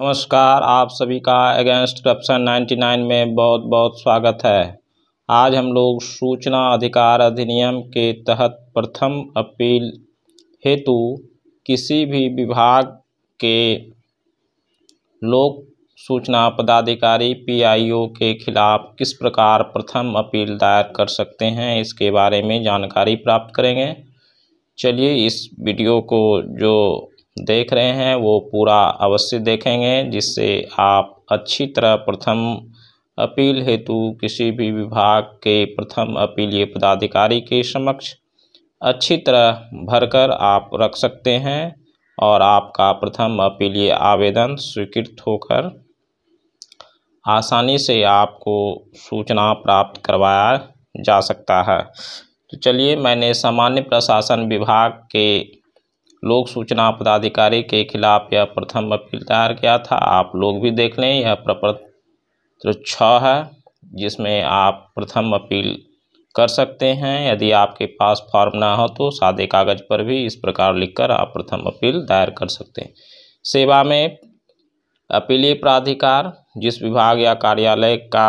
नमस्कार आप सभी का अगेंस्ट करप्शन 99 में बहुत बहुत स्वागत है आज हम लोग सूचना अधिकार अधिनियम के तहत प्रथम अपील हेतु किसी भी विभाग के लोक सूचना पदाधिकारी पीआईओ के खिलाफ किस प्रकार प्रथम अपील दायर कर सकते हैं इसके बारे में जानकारी प्राप्त करेंगे चलिए इस वीडियो को जो देख रहे हैं वो पूरा अवश्य देखेंगे जिससे आप अच्छी तरह प्रथम अपील हेतु किसी भी विभाग के प्रथम अपीलीय पदाधिकारी के समक्ष अच्छी तरह भरकर आप रख सकते हैं और आपका प्रथम अपीलीय आवेदन स्वीकृत होकर आसानी से आपको सूचना प्राप्त करवाया जा सकता है तो चलिए मैंने सामान्य प्रशासन विभाग के लोक सूचना पदाधिकारी के खिलाफ यह प्रथम अपील दायर किया था आप लोग भी देख लें यह प्रपत्र छ है जिसमें आप प्रथम अपील कर सकते हैं यदि आपके पास फॉर्म ना हो तो सादे कागज़ पर भी इस प्रकार लिखकर आप प्रथम अपील दायर कर सकते हैं सेवा में अपीलीय प्राधिकार जिस विभाग या कार्यालय का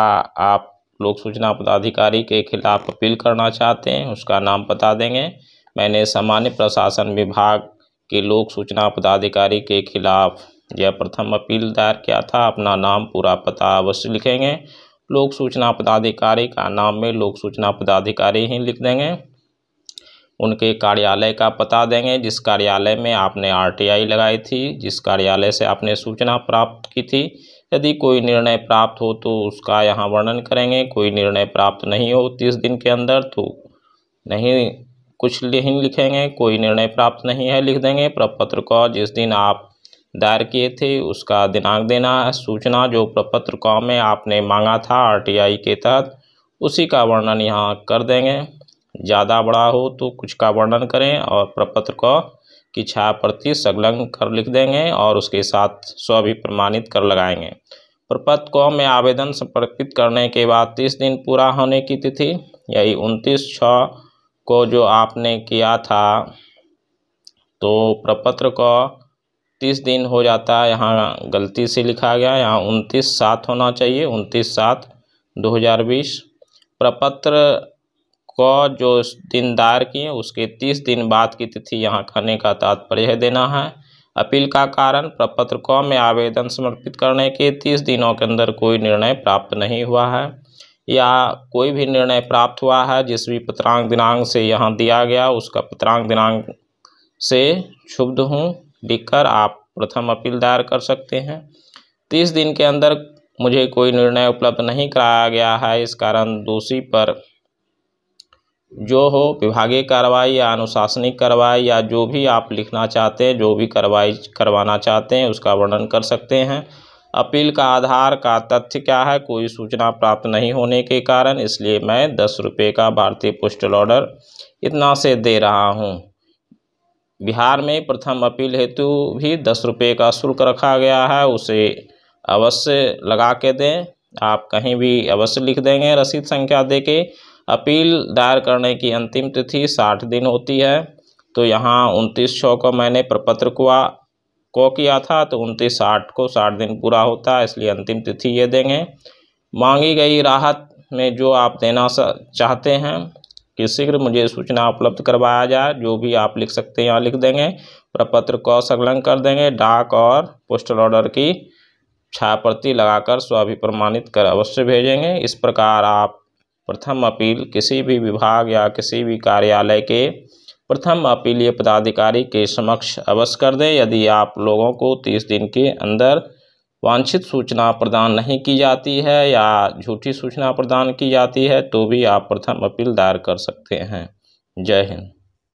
आप लोक सूचना पदाधिकारी के खिलाफ अपील करना चाहते हैं उसका नाम बता देंगे मैंने सामान्य प्रशासन विभाग के लोक सूचना पदाधिकारी के खिलाफ यह प्रथम अपील दायर किया था अपना नाम पूरा पता अवश्य लिखेंगे लोक सूचना पदाधिकारी का नाम में लोक सूचना पदाधिकारी ही लिख देंगे उनके कार्यालय का पता देंगे जिस कार्यालय में आपने आरटीआई लगाई थी जिस कार्यालय से आपने सूचना प्राप्त की थी यदि कोई निर्णय प्राप्त हो तो उसका यहाँ वर्णन करेंगे कोई निर्णय प्राप्त नहीं हो तीस दिन के अंदर तो नहीं कुछ नहीं लिखेंगे कोई निर्णय प्राप्त नहीं है लिख देंगे प्रपत्र को जिस दिन आप दायर किए थे उसका दिनांक देना सूचना जो प्रपत्र कॉ में आपने मांगा था आरटीआई के तहत उसी का वर्णन यहाँ कर देंगे ज़्यादा बड़ा हो तो कुछ का वर्णन करें और प्रपत्र को की छाया प्रति संलग्न कर लिख देंगे और उसके साथ स्व भी प्रमाणित कर लगाएंगे प्रपत्र को में आवेदन समर्पित करने के बाद तीस दिन पूरा होने की तिथि यही उनतीस छः को जो आपने किया था तो प्रपत्र को तीस दिन हो जाता है यहाँ गलती से लिखा गया यहाँ उनतीस सात होना चाहिए उनतीस सात दो हज़ार बीस प्रपत्र को जो दिन दायर किए उसके तीस दिन बाद की तिथि यहाँ खाने का तात्पर्य देना है अपील का कारण प्रपत्र को में आवेदन समर्पित करने के तीस दिनों के अंदर कोई निर्णय प्राप्त नहीं हुआ है या कोई भी निर्णय प्राप्त हुआ है जिस भी पत्रांक दिनांक से यहाँ दिया गया उसका पत्रांक दिनांक से क्षुब्ध हूँ लिखकर आप प्रथम अपील दायर कर सकते हैं तीस दिन के अंदर मुझे कोई निर्णय उपलब्ध नहीं कराया गया है इस कारण दोषी पर जो हो विभागीय कार्रवाई या अनुशासनिक कार्रवाई या जो भी आप लिखना चाहते हैं जो भी कार्रवाई करवाना चाहते हैं उसका वर्णन कर सकते हैं अपील का आधार का तथ्य क्या है कोई सूचना प्राप्त नहीं होने के कारण इसलिए मैं दस रुपये का भारतीय पोस्टल ऑर्डर इतना से दे रहा हूँ बिहार में प्रथम अपील हेतु भी दस रुपये का शुल्क रखा गया है उसे अवश्य लगा के दें आप कहीं भी अवश्य लिख देंगे रसीद संख्या दे के अपील दायर करने की अंतिम तिथि साठ दिन होती है तो यहाँ उनतीस छः को मैंने प्रपत्र को को किया था तो उनतीस आठ को साठ दिन पूरा होता है इसलिए अंतिम तिथि ये देंगे मांगी गई राहत में जो आप देना चाहते हैं कि शीघ्र मुझे सूचना उपलब्ध करवाया जाए जो भी आप लिख सकते हैं यहाँ लिख देंगे प्रपत्र को संलग्न कर देंगे डाक और पोस्टल ऑर्डर की छायाप्रति लगाकर स्वाभि प्रमाणित कर अवश्य भेजेंगे इस प्रकार आप प्रथम अपील किसी भी विभाग या किसी भी कार्यालय के प्रथम अपीलीय पदाधिकारी के समक्ष अवश्य कर दें यदि आप लोगों को तीस दिन के अंदर वांछित सूचना प्रदान नहीं की जाती है या झूठी सूचना प्रदान की जाती है तो भी आप प्रथम अपील दायर कर सकते हैं जय हिंद